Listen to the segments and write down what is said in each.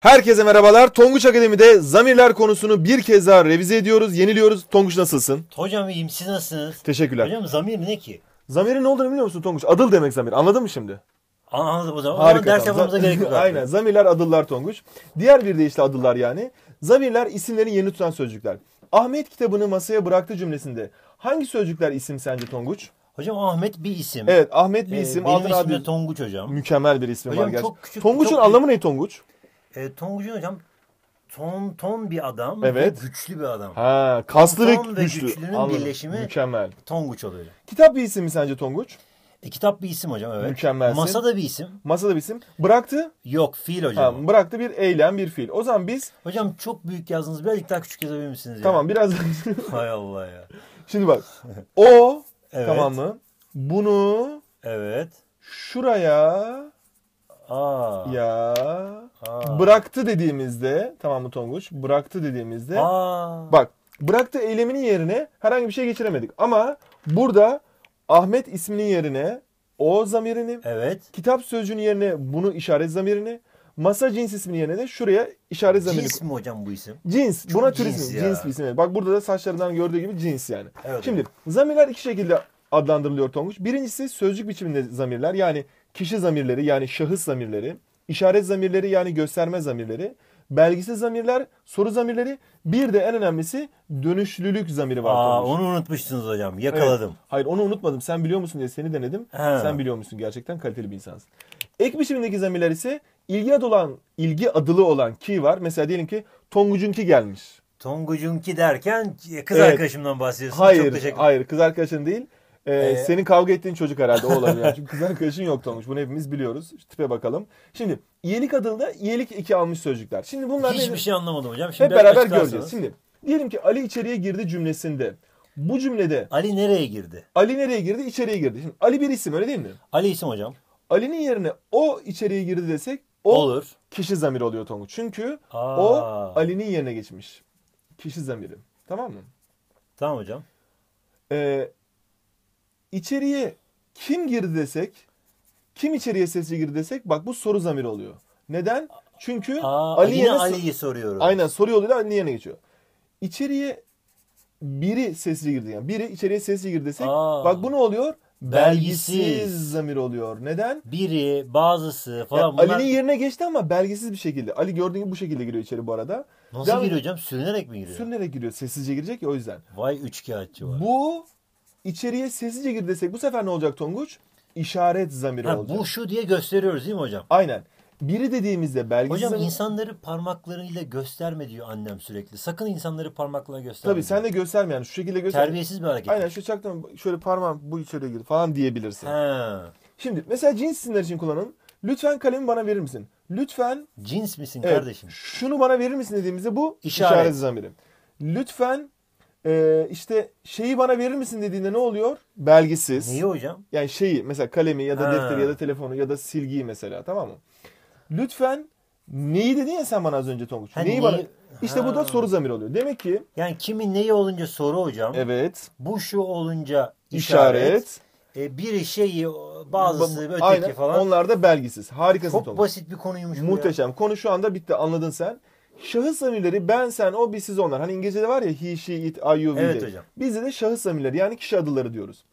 Herkese merhabalar. Tonguç Akademi'de zamirler konusunu bir kez daha revize ediyoruz, yeniliyoruz. Tonguç nasılsın? Hocam iyiyim, siz nasılsınız? Teşekkürler. Hocam zamir ne ki? Zamirin ne olduğunu biliyor musun Tonguç? Adıl demek zamir. Anladın mı şimdi? Anladım o zaman. Harika. Ders tamam. yapmamıza gerek yok. Aynen. Zamirler adıllar Tonguç. Diğer bir deyişle adıllar yani. Zamirler isimlerin yeni tutan sözcükler. Ahmet kitabını masaya bıraktı cümlesinde hangi sözcükler isim sence Tonguç? Hocam Ahmet bir isim. Evet Ahmet bir ee, isim. Ee, benim Adın ismim de Tonguç hocam. Mükemmel bir ismi hocam, var gerçekten. Tonguç'un çok... anlamı ne Tonguç? E, Tongucun hocam ton ton bir adam evet. güçlü bir adam. Ha, kaslı ve, ve güçlü. güçlünün Anladım. birleşimi Mükemmel. Tonguç oluyor. Kitap bir isim mi sence Tonguç? E, kitap bir isim hocam evet. Mükemmelsin. Masada bir isim. masada bir isim. Bıraktı? Yok fil hocam. Ha, bıraktı bir eylem bir fil. O zaman biz... Hocam çok büyük yazdınız. Birazcık daha küçük yazabilir misiniz? Tamam ya? biraz Hay Allah ya. Şimdi bak. O evet. tamam mı? Bunu... Evet. Şuraya Aa. Ya. Aa. Bıraktı dediğimizde tamam mı Tonguç? Bıraktı dediğimizde Aa. bak bıraktı eyleminin yerine herhangi bir şey geçiremedik. Ama burada Ahmet isminin yerine o zamirini, evet. kitap sözcüğünün yerine bunu işaret zamirini, masa cins isminin yerine de şuraya işaret zamirini Cins mi hocam bu isim? Cins. Çok buna cins turizm. Ya. Cins bir isim. Bak burada da saçlarından gördüğü gibi cins yani. Evet. Şimdi zamirler iki şekilde adlandırılıyor Tonguç. Birincisi sözcük biçiminde zamirler. Yani kişi zamirleri yani şahıs zamirleri, işaret zamirleri yani gösterme zamirleri, belgisi zamirler, soru zamirleri bir de en önemlisi dönüşlülük zamiri var. Aa, onu unutmuşsunuz hocam yakaladım. Evet. Hayır onu unutmadım sen biliyor musun diye seni denedim. He. Sen biliyor musun gerçekten kaliteli bir insansın. Ek biçimindeki zamirler ise ilgi adı olan, ilgi adılı olan ki var. Mesela diyelim ki Tonguc'unki gelmiş. Tonguc'unki derken kız evet. arkadaşımdan bahsediyorsun. Hayır, Çok teşekkür hayır kız arkadaşın değil. Ee, ee, senin kavga ettiğin çocuk herhalde o olabilir. Çünkü kız arkadaşın yok olmuş. Bunu hepimiz biliyoruz. tipe bakalım. Şimdi iyilik adında iyilik iki almış sözcükler. Şimdi bunlar Hiçbir şey anlamadım hocam. Şimdi hep beraber göreceğiz. Şimdi diyelim ki Ali içeriye girdi cümlesinde. Bu cümlede Ali nereye girdi? Ali nereye girdi? İçeriye girdi. Şimdi Ali bir isim öyle değil mi? Ali isim hocam. Ali'nin yerine o içeriye girdi desek o Olur. kişi zamiri oluyor Tonguç. Çünkü Aa. o Ali'nin yerine geçmiş. Kişi zamiri. Tamam mı? Tamam hocam. Ee, İçeriye kim girdi desek, kim içeriye sesi girdi desek bak bu soru zamiri oluyor. Neden? Çünkü Aa, Ali yine Ali'yi soruyoruz. Aynen soru oluyor. Ali yerine geçiyor. İçeriye biri sesli girdi yani. Biri içeriye sesli girdi desek Aa, bak bu ne oluyor? Belgisiz, belgisiz zamir oluyor. Neden? Biri, bazısı falan. Yani bunlar... Ali'nin yerine geçti ama belgisiz bir şekilde. Ali gördüğün gibi bu şekilde giriyor içeri bu arada. Nasıl Devam... giriyor hocam? Sürünerek mi giriyor? Sürünerek giriyor. Sessizce girecek ya o yüzden. Vay üç kağıtçı var. Bu İçeriye sessizce gir desek bu sefer ne olacak Tonguç? İşaret zamiri ha, olacak. Bu şu diye gösteriyoruz değil mi hocam? Aynen. Biri dediğimizde belgesiz... Hocam zaman... insanları parmaklarıyla gösterme diyor annem sürekli. Sakın insanları parmakla gösterme. Tabii diyor. sen de gösterme yani şu şekilde göster. Terbiyesiz bir hareket. Aynen şu çaktım şöyle parmağım bu içeriye gir falan diyebilirsin. Ha. Şimdi mesela cins isimler için kullanın. Lütfen kalemi bana verir misin? Lütfen... Cins misin evet, kardeşim? Şunu bana verir misin dediğimizde bu işaret, işaret zamiri. Lütfen ee, işte şeyi bana verir misin dediğinde ne oluyor? Belgesiz. Niye hocam? Yani şeyi mesela kalemi ya da ha. defteri ya da telefonu ya da silgiyi mesela tamam mı? Lütfen neyi dedin ya sen bana az önce Tonguç. Hani neyi, neyi bana... İşte ha. bu da soru zamir oluyor. Demek ki... Yani kimi neyi olunca soru hocam. Evet. Bu şu olunca işaret. işaret e, biri şeyi bazısı öteki Aynen. falan. Onlar da belgisiz. Harikasın Çok Tonguç. basit bir konuymuş bu Muhteşem. Konu şu anda bitti anladın sen şahıs zamirleri ben, sen, o, biz, siz, onlar. Hani İngilizce'de var ya he, she, it, I, you, we, evet, hocam. Bizde de şahıs zamirleri yani kişi adları diyoruz.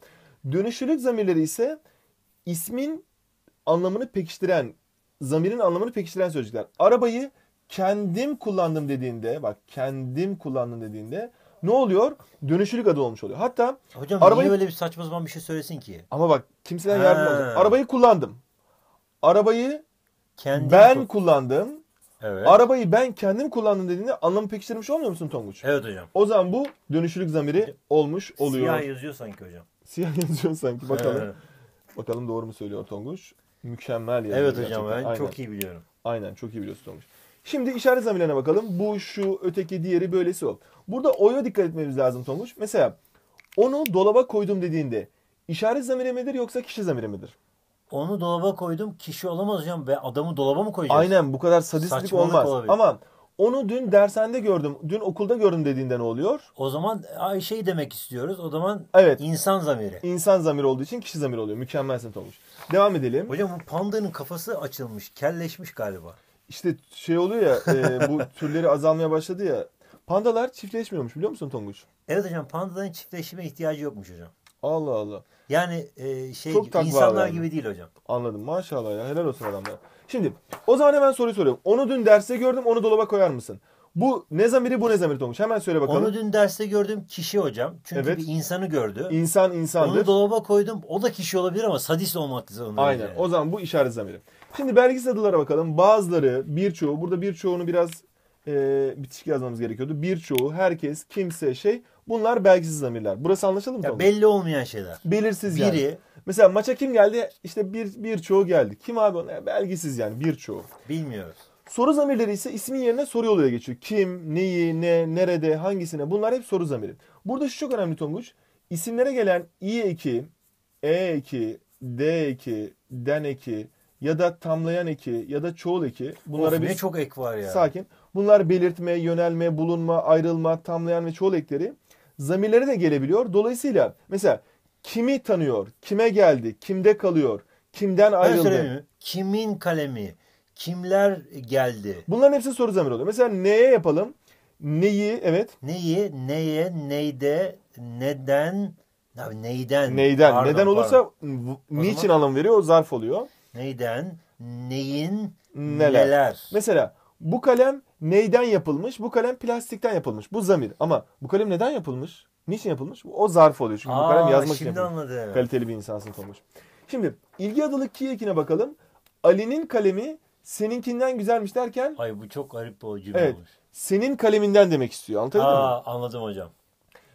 Dönüşülük zamirleri ise ismin anlamını pekiştiren, zamirin anlamını pekiştiren sözcükler. Arabayı kendim kullandım dediğinde, bak kendim kullandım dediğinde ne oluyor? Dönüşülük adı olmuş oluyor. Hatta Hocam arabayı... niye böyle bir saçma zaman bir şey söylesin ki? Ama bak kimseden yardım alacak. Arabayı kullandım. Arabayı kendim ben kullandım. Evet. Arabayı ben kendim kullandım dediğinde anlamı pekiştirmiş olmuyor musun Tonguç? Evet hocam. O zaman bu dönüşülük zamiri olmuş oluyor. Siyah yazıyor sanki hocam. Siyah yazıyor sanki bakalım. Bakalım doğru mu söylüyor Tonguç? Mükemmel yazıyor. Evet hocam gerçekten. ben Aynen. çok iyi biliyorum. Aynen çok iyi biliyorsun Tonguç. Şimdi işaret zamirlerine bakalım. Bu, şu, öteki, diğeri böylesi o. Burada o'ya dikkat etmemiz lazım Tonguç. Mesela onu dolaba koydum dediğinde işaret zamiri midir yoksa kişi zamiri midir? Onu dolaba koydum. Kişi olamaz hocam ve adamı dolaba mı koyacağız? Aynen bu kadar sadistlik Saçmalık olmaz. Olabilir. Ama onu dün dersende gördüm. Dün okulda gördüm dediğinde ne oluyor? O zaman ay şey demek istiyoruz. O zaman evet. insan zamiri. İnsan zamiri olduğu için kişi zamiri oluyor. Mükemmel sınıf olmuş. Devam edelim. Hocam bu pandanın kafası açılmış. Kelleşmiş galiba. İşte şey oluyor ya e, bu türleri azalmaya başladı ya. Pandalar çiftleşmiyormuş biliyor musun Tonguç? Evet hocam pandaların çiftleşime ihtiyacı yokmuş hocam. Allah Allah. Yani e, şey Çok insanlar yani. gibi değil hocam. Anladım. Maşallah ya. Helal olsun adamlar. Şimdi o zaman hemen soruyu soruyorum. Onu dün derste gördüm. Onu dolaba koyar mısın? Bu ne zamiri bu ne zamiri olmuş? Hemen söyle bakalım. Onu dün derste gördüm kişi hocam. Çünkü evet. bir insanı gördü. İnsan insandır. Onu dolaba koydum. O da kişi olabilir ama sadist olmak zorunda. Aynen. Yani. O zaman bu işaret zamiri. Şimdi belgesel adılara bakalım. Bazıları, birçoğu, burada birçoğunu biraz e, bitişki yazmamız gerekiyordu. Birçoğu, herkes, kimse, şey. Bunlar belgisiz zamirler. Burası anlaşıldı mı? Ya belli olmayan şeyler. Belirsiz Biri, yani. Biri. Mesela maça kim geldi? İşte bir birçoğu geldi. Kim abi? ona? Belgisiz yani birçoğu. Bilmiyoruz. Soru zamirleri ise ismin yerine soru yoluyla geçiyor. Kim, neyi, ne, nerede, hangisine bunlar hep soru zamiri. Burada şu çok önemli Tonguç. İsimlere gelen i eki, e eki, d eki, den eki ya da tamlayan eki ya da çoğul eki. Bunlara of, bir ne çok ek var ya. Sakin. Bunlar belirtme, yönelme, bulunma, ayrılma, tamlayan ve çoğul ekleri zamirleri de gelebiliyor. Dolayısıyla mesela kimi tanıyor, kime geldi, kimde kalıyor, kimden ayrıldı. Kimin kalemi, kimler geldi. Bunların hepsi soru zamir oluyor. Mesela neye yapalım? Neyi, evet. Neyi, neye, neyde, neden, neyden. Neyden. Pardon, neden olursa pardon. niçin zaman... anlam veriyor o zarf oluyor. Neyden, neyin, neler. neler. Mesela bu kalem neyden yapılmış? Bu kalem plastikten yapılmış. Bu zamir. Ama bu kalem neden yapılmış? Niçin yapılmış? O zarf oluyor. Çünkü Aa, bu kalem yazmak için yapılmış. Anladım. Kaliteli bir insansın Tomuş. Şimdi ilgi adılık ki ekine bakalım. Ali'nin kalemi seninkinden güzelmiş derken. Ay bu çok garip bir cümle evet, olmuş. Senin kaleminden demek istiyor. Anlatabildim Aa, mi? Anladım hocam.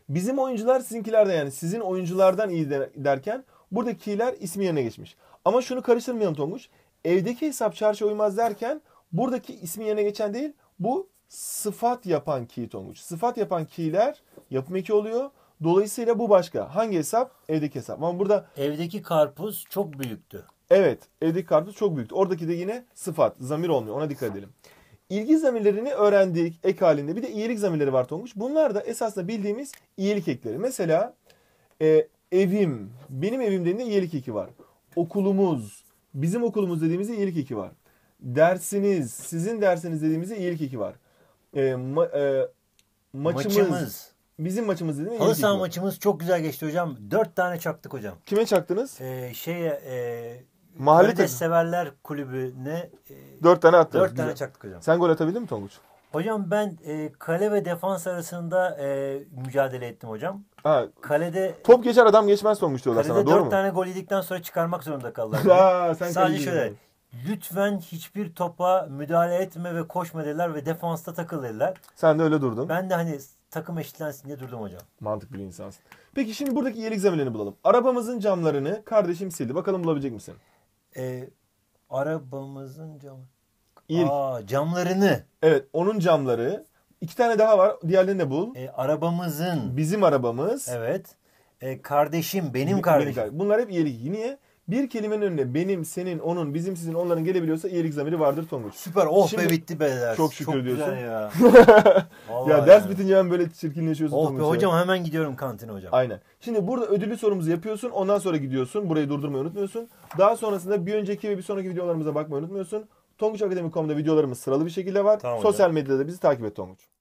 Bizim oyuncular sizinkilerden yani sizin oyunculardan iyi derken buradaki buradakiler ismi yerine geçmiş. Ama şunu karıştırmayalım Tonguç. Evdeki hesap çarşı uymaz derken buradaki ismi yerine geçen değil bu sıfat yapan keyit olmuş. Sıfat yapan keyler yapım eki oluyor. Dolayısıyla bu başka. Hangi hesap? Evdeki hesap. Ama burada evdeki karpuz çok büyüktü. Evet, evdeki karpuz çok büyüktü. Oradaki de yine sıfat, zamir olmuyor. Ona dikkat edelim. İlgi zamirlerini öğrendik ek halinde. Bir de iyilik zamirleri var Tonguç. Bunlar da esasında bildiğimiz iyilik ekleri. Mesela e, evim, benim evim dediğinde iyilik eki var. Okulumuz, bizim okulumuz dediğimizde iyilik eki var dersiniz, sizin dersiniz dediğimizde ilk iki var. E, ma, e, maçımız, maçımız. Bizim maçımız değil mi? Halı saha maçımız çok güzel geçti hocam. Dört tane çaktık hocam. Kime çaktınız? Ee, şeye e, Mahalle Karides Severler Kulübü'ne e, dört tane attı. Dört güzel. tane çaktık hocam. Sen gol atabildin mi Tonguç? Hocam ben e, kale ve defans arasında e, mücadele ettim hocam. Ha, kalede top geçer adam geçmez Tonguç diyorlar sana doğru mu? Kalede dört tane gol yedikten sonra çıkarmak zorunda kaldılar. ha, sen Sadece şöyle lütfen hiçbir topa müdahale etme ve koşma dediler ve defansta takıl dediler. Sen de öyle durdun. Ben de hani takım eşitlensin diye durdum hocam. Mantıklı bir insansın. Peki şimdi buradaki iyilik zeminlerini bulalım. Arabamızın camlarını kardeşim sildi. Bakalım bulabilecek misin? Ee, arabamızın camı. İyilik. Aa, camlarını. Evet onun camları. İki tane daha var. Diğerlerini de bul. Ee, arabamızın. Bizim arabamız. Evet. Ee, kardeşim benim kardeşim. Benim kardeşim. Bunlar hep iyilik. Niye? Bir kelimenin önüne benim, senin, onun, bizim, sizin, onların gelebiliyorsa iyilik zamiri vardır Tonguç. Süper oh Şimdi, be bitti be ders. Çok şükür çok diyorsun. Güzel ya. ya yani. ders bitince ben böyle çirkinleşiyorsun Oh Tonguç be hocam hemen gidiyorum kantine hocam. Aynen. Şimdi burada ödüllü sorumuzu yapıyorsun ondan sonra gidiyorsun. Burayı durdurmayı unutmuyorsun. Daha sonrasında bir önceki ve bir sonraki videolarımıza bakmayı unutmuyorsun. Tonguç Akademi.com'da videolarımız sıralı bir şekilde var. Tamam Sosyal medyada bizi takip et Tonguç.